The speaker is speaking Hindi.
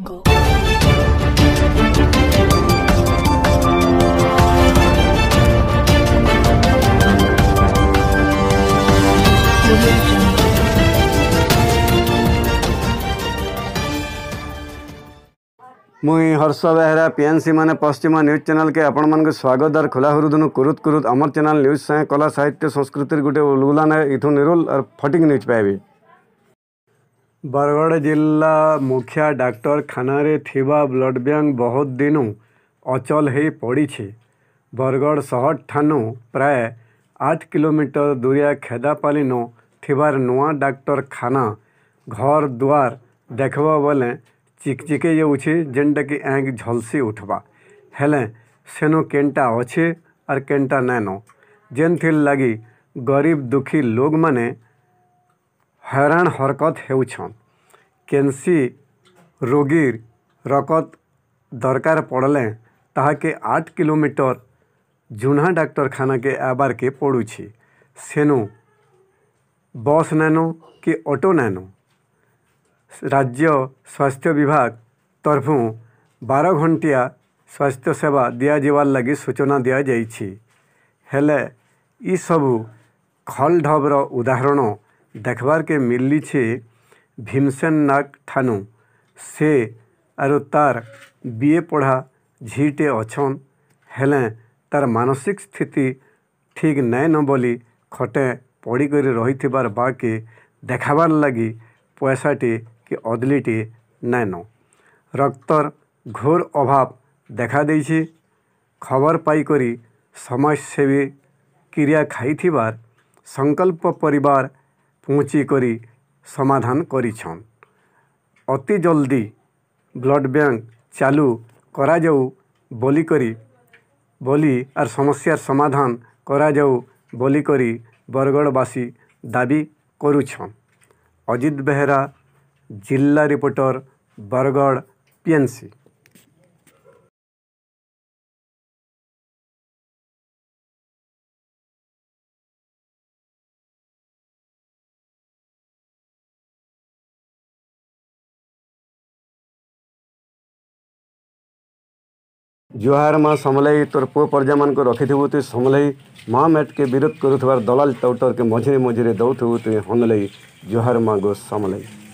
मुई हर्ष बेहरा पीएनसी मान पश्चिम न्यूज चैनल के आपण मन को स्वागत और खुला हृदन कुरुत कुरुत अमर चैनल न्यूज साए कला साहित्य संस्कृति गोटे उलगुलाने इथु निरुल और फटिंग न्यूज पाए ବରଗଡ଼ ଜିଲ୍ଲା ମୁଖ୍ୟ ଡାକ୍ତରଖାନାରେ ଥିବା ବ୍ଲଡ଼୍ ବ୍ୟାଙ୍କ୍ ବହୁତ ଦିନୁ ଅଚଲ୍ ହେଇ ପଡ଼ିଛି ବରଗଡ଼ ସହରଠାନୁ ପ୍ରାୟ ଆଠ୍ କିଲୋମିଟର୍ ଦୂରିଆ ଖେଦାପାଲିନ ଥିବାର୍ ନୂଆ ଡାକ୍ତରଖାନା ଘର୍ ଦ୍ୱାର୍ ଦେଖ୍ବ ବୋଲେ ଚିକ୍ଚିକ୍ ଯାଉଛେ ଯେନ୍ଟାକି ଆଏଁକ୍ ଝଲ୍ସି ଉଠ୍ବା ହେଲେ ସେନୁ କେନ୍ଟା ଅଛେ ଆର୍ କେନ୍ଟା ନାଇଁନ ଯେନ୍ଥିର୍ ଲାଗି ଗରିବ୍ ଦୁଃଖୀ ଲୋକ୍ମାନେ हैरान हरकत होनसी रोगी रकत दरकार पड़े ताकि आठ किलोमीटर जुना डाक्तखाना के आबार के पड़ू सेनु बस नैनो कि अटो नैनो राज्य स्वास्थ्य विभाग तरफ बार घंटिया स्वास्थ्य सेवा दिजार लगी सूचना दि जाइए हेले सबू खल उदाहरण देखार के मिली छे भीमसेन नाग ठानु से आर तार बीए पढ़ा झीटे अच्छन हेले तार मानसिक स्थिति ठीक न बोली खटे पड़कर रही बाके देखार लगी पैसा टे कि अदलीटे न रक्तर घोर अभाव देखा देखादे खबर पाई समाजसेवी क्रिया खाई संकल्प परिवार पर পৌঁছিকরি সমাধান କରିଛନ ଅତି ଜଲ୍ଦି ବ୍ଲଡ଼୍ ବ୍ୟାଙ୍କ୍ ଚାଲୁ କରାଯାଉ ବୋଲିକରି ବୋଲି ଆର୍ ସମସ୍ୟାର ସମାଧାନ କରାଯାଉ ବୋଲିକରି ବରଗଡ଼ବାସୀ ଦାବି କରୁଛନ୍ ଅଜିତ ବେହେରା ଜିଲ୍ଲା reporter Bargarh P N C जुआर माँ समलई तोर पु प्रजा मान रखी थी तु समलई माँ मेट के विरोध करुवर दलाल टौटर के मझे मझे दौ थी हनलई जुआर माँ गो समलई